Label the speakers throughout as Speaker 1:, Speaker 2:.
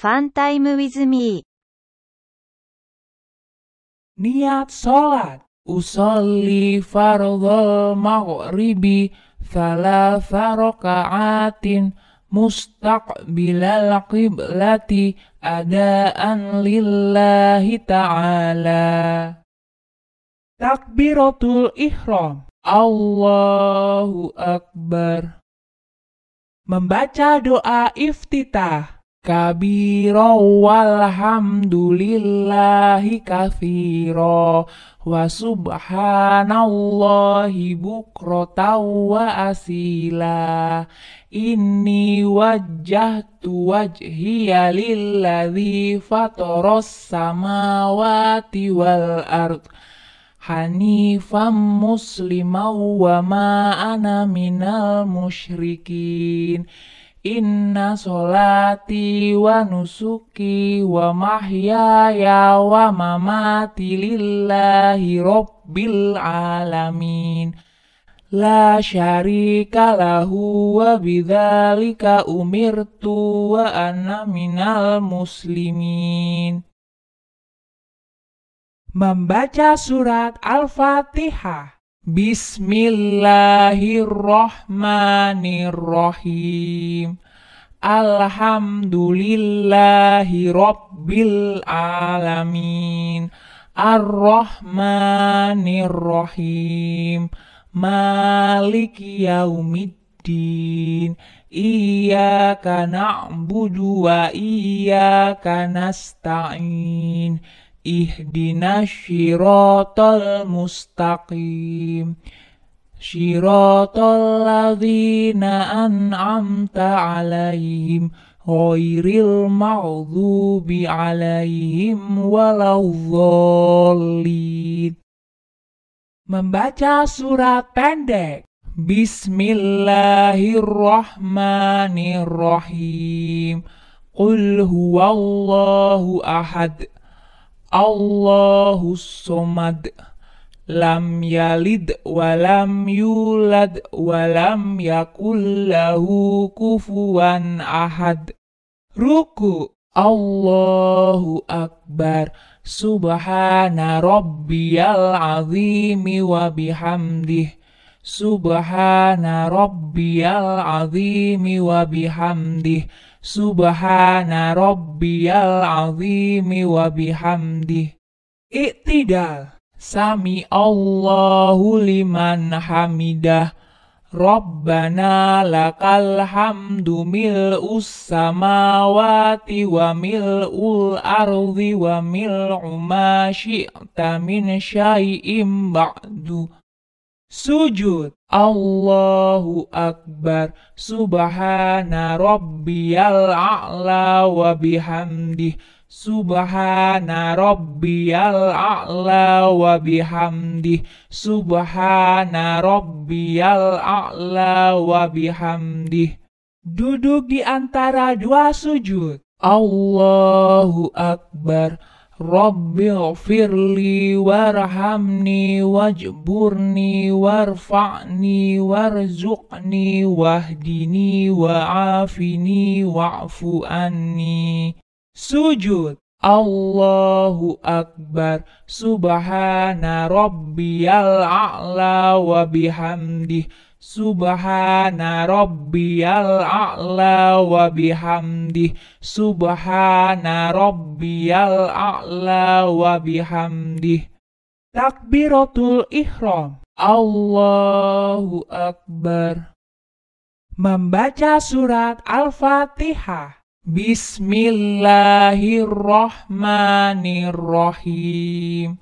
Speaker 1: Fun time with me. Niat sholat. Usalli fardhal maghribi thalatha raka'atin mustaqbilal qiblati adaan lillahi ta'ala. Takbiratul ihram. Allahu Akbar. Membaca doa iftitah kabiro walhamdulillahi kafiro wa subhanallahi bukro wa asila ini wajah tu wajhiya lilladhi fatoros samawati wal ard hanifam muslimaw wa ma'ana minal musyrikin Inna solati wa nusuki wa mahyaya wa mamati lillahi rabbil alamin La syarika lahu wa bidhalika umirtu wa anna minal muslimin Membaca surat Al-Fatihah Bismillahirrahmanirrahim. Alhamdulillahi Rabbil Alamin. Ar-Rahmanirrahim. Malik Yaumiddin. Iyaka na'budu wa iyaka nasta'in ihdinas syiratal mustaqim Syiratal ladhina an'amta alaihim Ghairil ma'zubi alaihim waladhdallin Membaca surat pendek Bismillahirrahmanirrahim Qul huwallahu ahad Allahus somad lam yalid walam yulad walam yakul lahu kufuwan ahad ruku Allahu akbar subhana rabbiyal azimi wa bihamdih subhana rabbiyal azimi wa bihamdih Subhana rabbiyal azimi wa bihamdih. Iktidal. Sami Allahu liman hamidah. Rabbana lakal hamdu mil'us samawati wa mil'ul ardi wa mil min syai'im ba'du sujud. Allahu Akbar Subhana Rabbiyal A'la wa bihamdih Subhana Rabbiyal A'la wa bihamdih Subhana Rabbiyal A'la wa bihamdih Duduk di antara dua sujud Allahu Akbar Rabbi firli warhamni wajburni warfa'ni warzuqni wahdini wa'afini wa'fu anni. Sujud. Allahu Akbar Subhana Rabbiyal A'la wa bihamdih Subhana rabbiyal a'la wa bihamdi Subhana rabbiyal a'la wa bihamdi Takbiratul ihram Allahu Akbar Membaca surat Al-Fatihah Bismillahirrahmanirrahim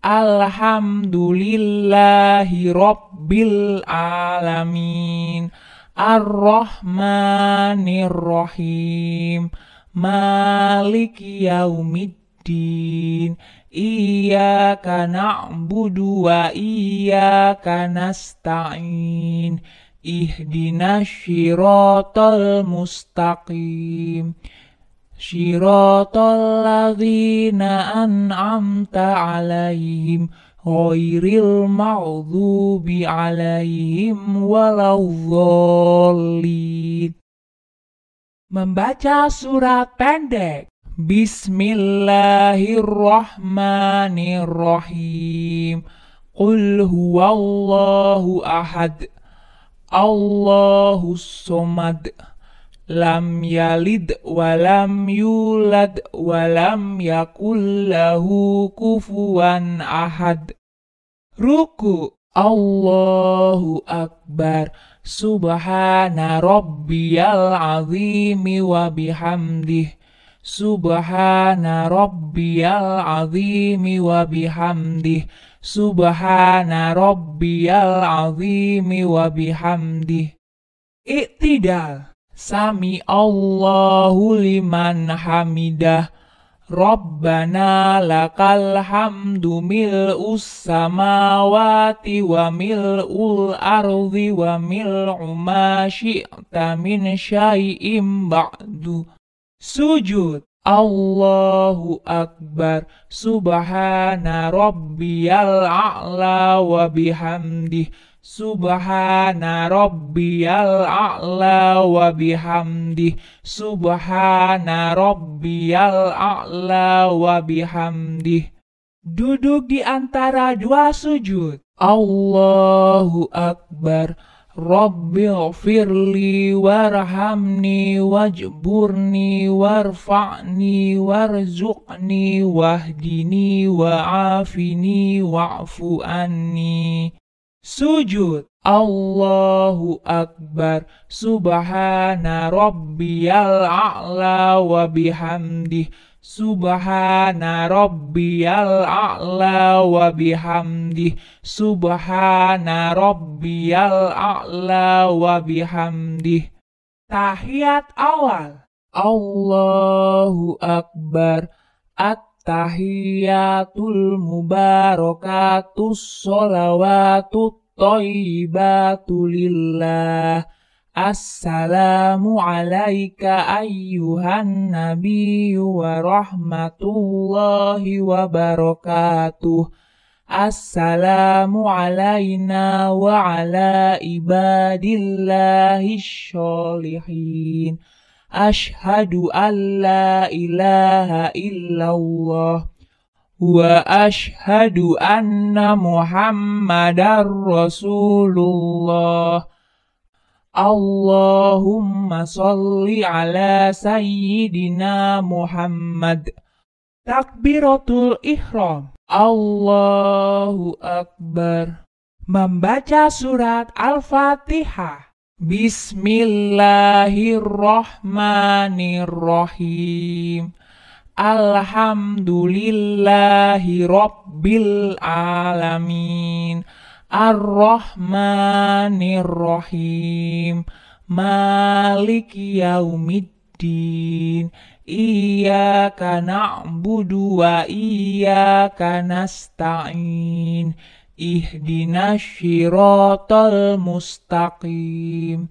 Speaker 1: Alhamdulillahi Rabbil Alamin Ar-Rahmanir-Rahim Maliki Yaumiddin Iyaka na'budu wa iyaka nasta'in Ihdinas syiratal mustaqim صراط الذين أنعمت عليهم غير المغضوب عليهم ولا الضالين Membaca surat pendek Bismillahirrahmanirrahim Qul huwallahu ahad Allahus somad lam yalid walam yulad walam yakul lahu ahad. Ruku Allahu Akbar Subhana Rabbiyal Azimi wa bihamdih Subhana Rabbiyal Azimi wa bihamdih Subhana Rabbiyal Azimi wa bihamdih Iktidal Sami Allahu liman hamidah. Rabbana lakal hamdu mil'us samawati wa mil'ul ardi wa mil'u ma min syai'im ba'du. Sujud. Allahu Akbar Subhana Rabbiyal A'la wa bihamdih Subhana Rabbiyal A'la wa bihamdih Subhana Rabbiyal A'la wa bihamdih Duduk di antara dua sujud Allahu Akbar Rabbi firli warhamni wajburni warfa'ni warzuqni wahdini wa'afini wa'fu anni. Sujud. Allahu Akbar. Subhana Rabbiyal A'la wa bihamdih. Subhana rabbiyal a'la wa bihamdih Subhana rabbiyal a'la wa bihamdih Tahiyat awal Allahu akbar At-tahiyatul mubarakatus sholawatut thayyibatu lillah السلام عليك أيها النبي ورحمة الله وبركاته السلام علينا وعلى عباد الله الصالحين أشهد أن لا إله إلا الله وأشهد أن محمدا رسول الله Allahumma salli ala sayyidina Muhammad. Takbiratul ihram. Allahu Akbar. Membaca surat Al-Fatihah. Bismillahirrahmanirrahim. Alhamdulillahi Rabbil Alamin. Ar-Rahmanir-Rahim Malik Yaumiddin Iyaka na'budu wa iyaka nasta'in Ihdina syiratal mustaqim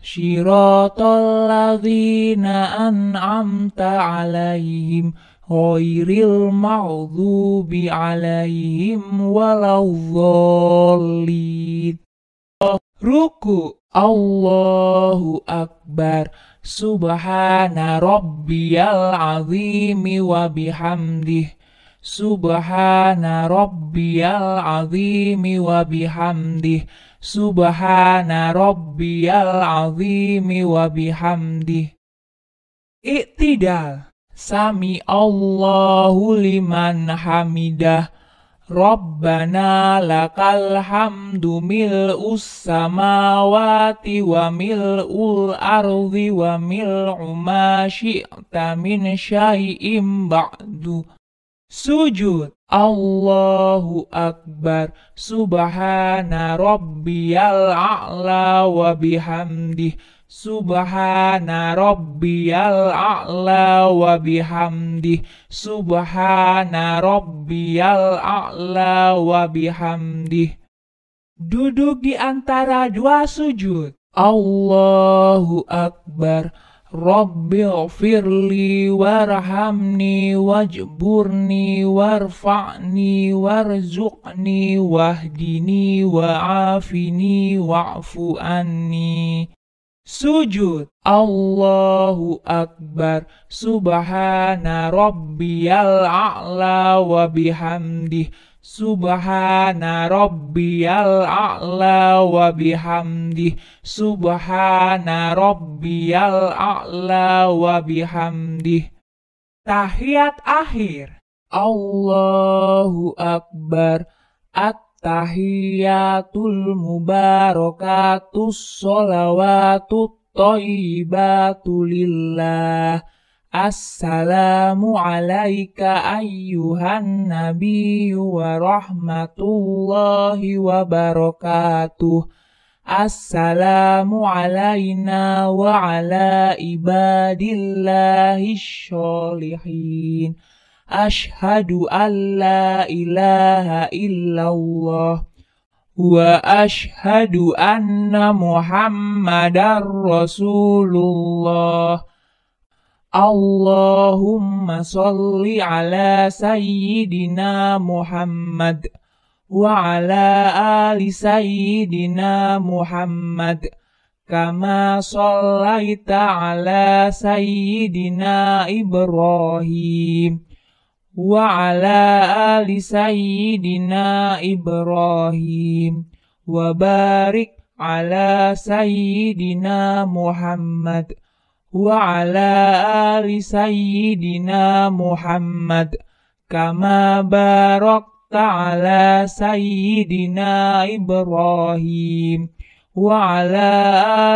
Speaker 1: Syiratal ladhina an'amta alaihim Khairil maghdubi alaihim waladhdallin. Ruku Allahu Akbar Subhana Rabbiyal Azimi wa bihamdih Subhana Rabbiyal Azimi wa bihamdih Subhana Rabbiyal Azimi wa bihamdih Iktidal Sami Allahu liman hamidah. Rabbana lakal hamdu mil samawati wa ul ardi wa mil umasyi'ta min syai'im ba'du. Sujud. Allahu Akbar. Subhana Rabbiyal A'la wa bihamdih. Subhana rabbiyal a'la wa bihamdi Subhana rabbiyal a'la wa bihamdi Duduk di antara dua sujud Allahu Akbar Rabbil firli warhamni wajburni warfa'ni warzuqni wahdini wa'afini wa'fu anni sujud. Allahu Akbar subhana rabbiyal a'la wa bihamdih subhana rabbiyal a'la wa bihamdih subhana rabbiyal a'la wa bihamdih tahiyat akhir Allahu Akbar Ak Tahiyatul mubarakatus sholawatut thayyibatu lillah. Assalamu alayka ayyuhan nabiyyu wa rahmatullahi wa barakatuh. Assalamu alayna wa ala ibadillahi sholihin. Ashadu an la ilaha illallah Wa ashadu anna muhammadar rasulullah Allahumma salli ala sayyidina Muhammad Wa ala ali sayyidina Muhammad كما صليت ala سيدنا Ibrahim wa ala ali sayyidina Ibrahim wa barik ala sayyidina Muhammad wa ala ali sayyidina Muhammad kama barakta ala sayyidina Ibrahim wa ala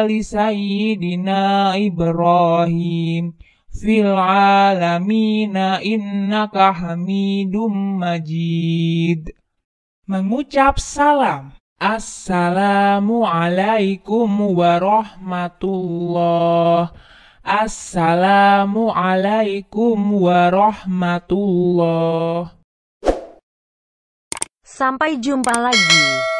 Speaker 1: ali sayyidina Ibrahim fil alamina innaka hamidum majid. Mengucap salam. Assalamualaikum warahmatullah. Assalamualaikum warahmatullah. Sampai jumpa lagi.